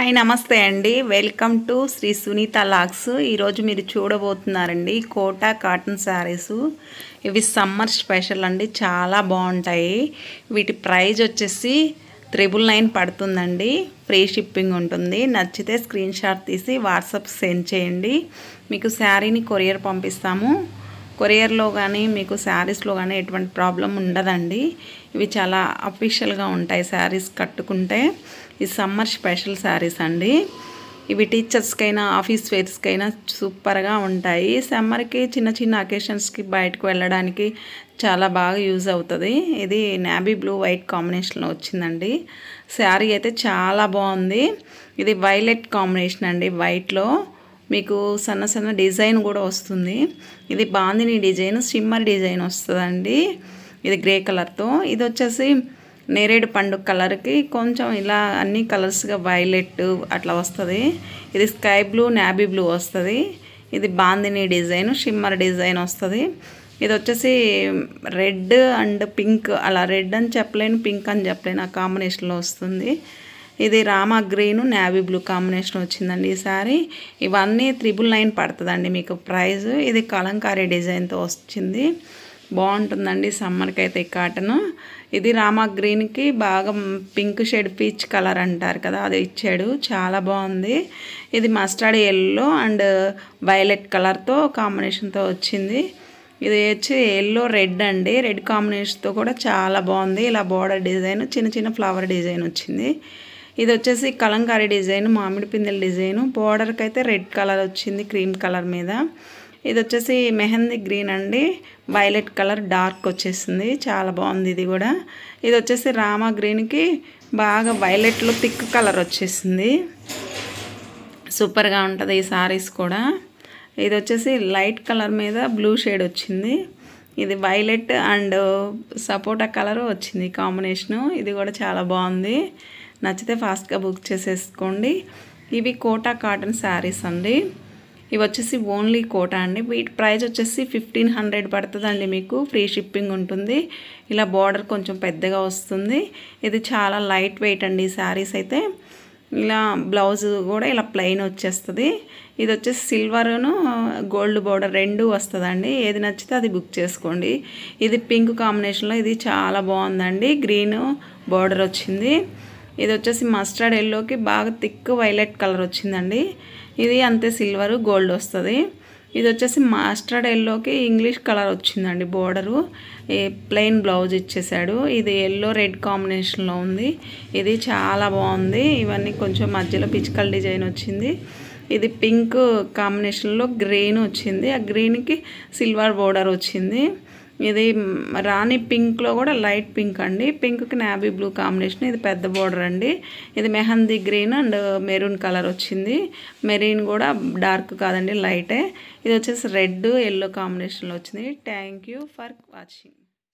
hi నమస్తే అండి welcome to Shri Sunitha లాక్స్ ఈరోజు మీరు చూడబోతున్నారండి కోటా కాటన్ శారీస్ ఇవి సమ్మర్ స్పెషల్ అండి చాలా బాగుంటాయి వీటి ప్రైజ్ వచ్చేసి త్రిబుల్ నైన్ పడుతుందండి ఫ్రీ షిప్పింగ్ ఉంటుంది నచ్చితే స్క్రీన్ షాట్ తీసి వాట్సాప్ సెండ్ చేయండి మీకు శారీని కొరియర్ పంపిస్తాము కొరియర్లో కానీ మీకు శారీస్లో కానీ ఎటువంటి ప్రాబ్లం ఉండదండి ఇవి చాలా అఫీషియల్గా ఉంటాయి శారీస్ కట్టుకుంటే ఈ సమ్మర్ స్పెషల్ శారీస్ అండి ఇవి టీచర్స్కైనా ఆఫీస్ వేర్స్కైనా సూపర్గా ఉంటాయి సమ్మర్కి చిన్న చిన్న అకేషన్స్కి బయటకు వెళ్ళడానికి చాలా బాగా యూజ్ అవుతుంది ఇది నాబీ బ్లూ వైట్ కాంబినేషన్లో వచ్చిందండి శారీ అయితే చాలా బాగుంది ఇది వైలెట్ కాంబినేషన్ అండి వైట్లో మీకు సన్న సన్న డిజైన్ కూడా వస్తుంది ఇది బాందిని డిజైన్ స్టిమ్మర్ డిజైన్ వస్తుందండి ఇది గ్రే కలర్తో ఇది వచ్చేసి నేరేడు పండుగ కలర్కి కొంచెం ఇలా అన్ని కలర్స్గా వైలెట్ అట్లా వస్తుంది ఇది స్కై బ్లూ నాబీ బ్లూ వస్తుంది ఇది బాందిని డిజైన్ షిమ్మర్ డిజైన్ వస్తుంది ఇది వచ్చేసి రెడ్ అండ్ పింక్ అలా రెడ్ అని చెప్పలేను పింక్ అని చెప్పలేను ఆ కాంబినేషన్లో వస్తుంది ఇది రామ గ్రీను నావీ బ్లూ కాంబినేషన్ వచ్చిందండి ఈ సారీ ఇవన్నీ త్రిబుల్ నైన్ పడుతుందండి మీకు ప్రైజ్ ఇది కలంకారీ డిజైన్తో వచ్చింది బాగుంటుందండి సమ్మర్కి అయితే ఈ కాటను ఇది రామా గ్రీన్కి బాగా పింక్ షేడ్ పీచ్ కలర్ అంటారు కదా అది ఇచ్చాడు చాలా బాగుంది ఇది మస్టర్డ్ ఎల్లో అండ్ వైలెట్ కలర్తో కాంబినేషన్తో వచ్చింది ఇది వచ్చి ఎల్లో రెడ్ అండి రెడ్ కాంబినేషన్తో కూడా చాలా బాగుంది ఇలా బార్డర్ డిజైన్ చిన్న చిన్న ఫ్లవర్ డిజైన్ వచ్చింది ఇది వచ్చేసి కలంకారీ డిజైన్ మామిడి పిందెల డిజైన్ బోర్డర్కి అయితే రెడ్ కలర్ వచ్చింది క్రీమ్ కలర్ మీద ఇది వచ్చేసి మెహందీ గ్రీన్ అండి వైలెట్ కలర్ డార్క్ వచ్చేసింది చాలా బాగుంది ఇది కూడా ఇది వచ్చేసి రామా గ్రీన్కి బాగా వైలెట్లో థిక్ కలర్ వచ్చేసింది సూపర్గా ఉంటుంది ఈ సారీస్ కూడా ఇది వచ్చేసి లైట్ కలర్ మీద బ్లూ షేడ్ వచ్చింది ఇది వైలెట్ అండ్ సపోటా కలర్ వచ్చింది కాంబినేషను ఇది కూడా చాలా బాగుంది నచ్చితే ఫాస్ట్గా బుక్ చేసేసుకోండి ఇవి కోటా కాటన్ శారీస్ అండి ఇవి వచ్చేసి ఓన్లీ కోటా అండి వీటి ప్రైస్ వచ్చేసి ఫిఫ్టీన్ హండ్రెడ్ పడుతుందండి మీకు ఫ్రీ షిప్పింగ్ ఉంటుంది ఇలా బార్డర్ కొంచెం పెద్దగా వస్తుంది ఇది చాలా లైట్ వెయిట్ అండి ఈ శారీస్ అయితే ఇలా బ్లౌజ్ కూడా ఇలా ప్లెయిన్ వచ్చేస్తుంది ఇది వచ్చేసి సిల్వర్ను గోల్డ్ బోర్డర్ రెండు వస్తుందండి ఏది నచ్చితే అది బుక్ చేసుకోండి ఇది పింక్ కాంబినేషన్లో ఇది చాలా బాగుందండి గ్రీన్ బోర్డర్ వచ్చింది ఇది వచ్చేసి మస్టర్డ్ ఎల్లోకి బాగా థిక్ వైలెట్ కలర్ వచ్చిందండి ఇది అంతే సిల్వర్ గోల్డ్ వస్తుంది ఇది వచ్చేసి మాస్టర్డ్ ఎల్లోకి ఇంగ్లీష్ కలర్ వచ్చిందండి బోర్డరు ప్లెయిన్ బ్లౌజ్ ఇచ్చేసాడు ఇది ఎల్లో రెడ్ కాంబినేషన్లో ఉంది ఇది చాలా బాగుంది ఇవన్నీ కొంచెం మధ్యలో పిచికల్ డిజైన్ వచ్చింది ఇది పింక్ కాంబినేషన్లో గ్రీన్ వచ్చింది ఆ గ్రీన్కి సిల్వర్ బోర్డర్ వచ్చింది ఇది రాణి పింక్లో కూడా లైట్ పింక్ అండి పింక్కి నాబీ బ్లూ కాంబినేషన్ ఇది పెద్ద బోర్డర్ అండి ఇది mehndi green and maroon colour వచ్చింది మెరీన్ కూడా డార్క్ కాదండి లైటే ఇది వచ్చేసి రెడ్ ఎల్లో కాంబినేషన్లో వచ్చింది థ్యాంక్ ఫర్ వాచింగ్